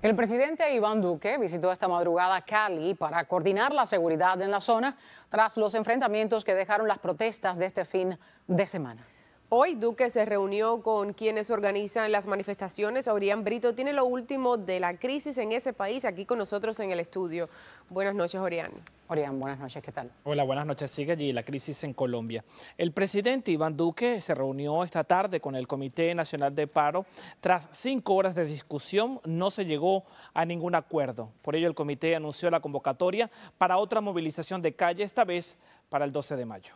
El presidente Iván Duque visitó esta madrugada Cali para coordinar la seguridad en la zona tras los enfrentamientos que dejaron las protestas de este fin de semana. Hoy Duque se reunió con quienes organizan las manifestaciones. Orián Brito tiene lo último de la crisis en ese país aquí con nosotros en el estudio. Buenas noches, Orián. Orián, buenas noches, ¿qué tal? Hola, buenas noches. Sigue allí la crisis en Colombia. El presidente Iván Duque se reunió esta tarde con el Comité Nacional de Paro. Tras cinco horas de discusión, no se llegó a ningún acuerdo. Por ello, el comité anunció la convocatoria para otra movilización de calle, esta vez para el 12 de mayo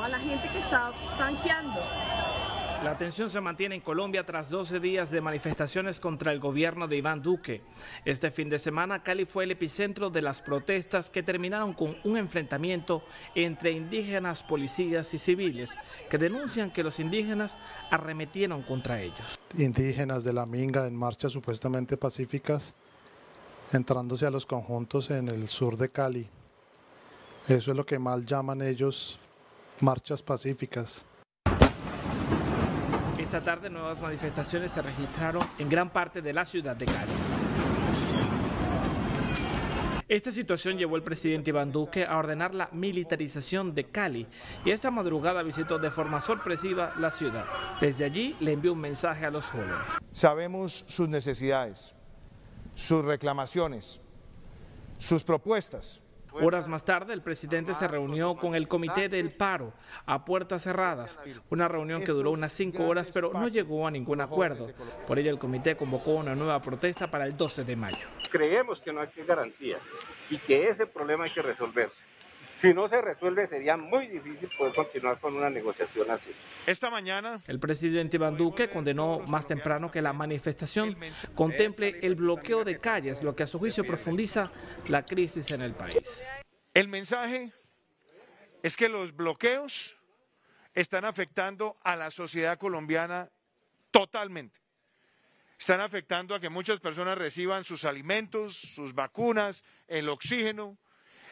a la gente que está tanqueando. La tensión se mantiene en Colombia tras 12 días de manifestaciones contra el gobierno de Iván Duque. Este fin de semana, Cali fue el epicentro de las protestas que terminaron con un enfrentamiento entre indígenas, policías y civiles que denuncian que los indígenas arremetieron contra ellos. Indígenas de la Minga en marchas supuestamente pacíficas, entrándose a los conjuntos en el sur de Cali. Eso es lo que mal llaman ellos marchas pacíficas. Esta tarde nuevas manifestaciones se registraron en gran parte de la ciudad de Cali. Esta situación llevó al presidente Iván Duque a ordenar la militarización de Cali y esta madrugada visitó de forma sorpresiva la ciudad. Desde allí le envió un mensaje a los jóvenes. Sabemos sus necesidades, sus reclamaciones, sus propuestas Horas más tarde, el presidente se reunió con el Comité del Paro a puertas este cerradas, una reunión que duró unas cinco horas, pero no llegó a ningún acuerdo. Por ello, el comité convocó una nueva protesta para el 12 de mayo. Creemos que no hay garantía y que ese problema hay que resolverse si no se resuelve, sería muy difícil poder continuar con una negociación así. Esta mañana, el presidente Iván Duque condenó más temprano que la manifestación contemple el bloqueo de calles, lo que a su juicio profundiza la crisis en el país. El mensaje es que los bloqueos están afectando a la sociedad colombiana totalmente. Están afectando a que muchas personas reciban sus alimentos, sus vacunas, el oxígeno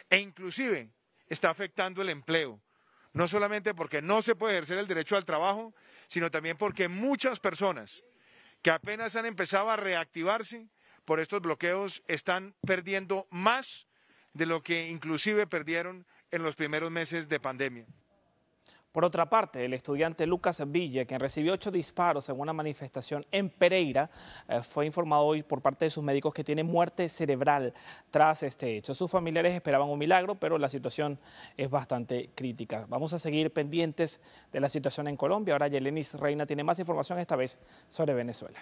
e inclusive está afectando el empleo. No solamente porque no se puede ejercer el derecho al trabajo, sino también porque muchas personas que apenas han empezado a reactivarse por estos bloqueos están perdiendo más de lo que inclusive perdieron en los primeros meses de pandemia. Por otra parte, el estudiante Lucas Villa, quien recibió ocho disparos en una manifestación en Pereira, eh, fue informado hoy por parte de sus médicos que tiene muerte cerebral tras este hecho. Sus familiares esperaban un milagro, pero la situación es bastante crítica. Vamos a seguir pendientes de la situación en Colombia. Ahora Yelenis Reina tiene más información esta vez sobre Venezuela.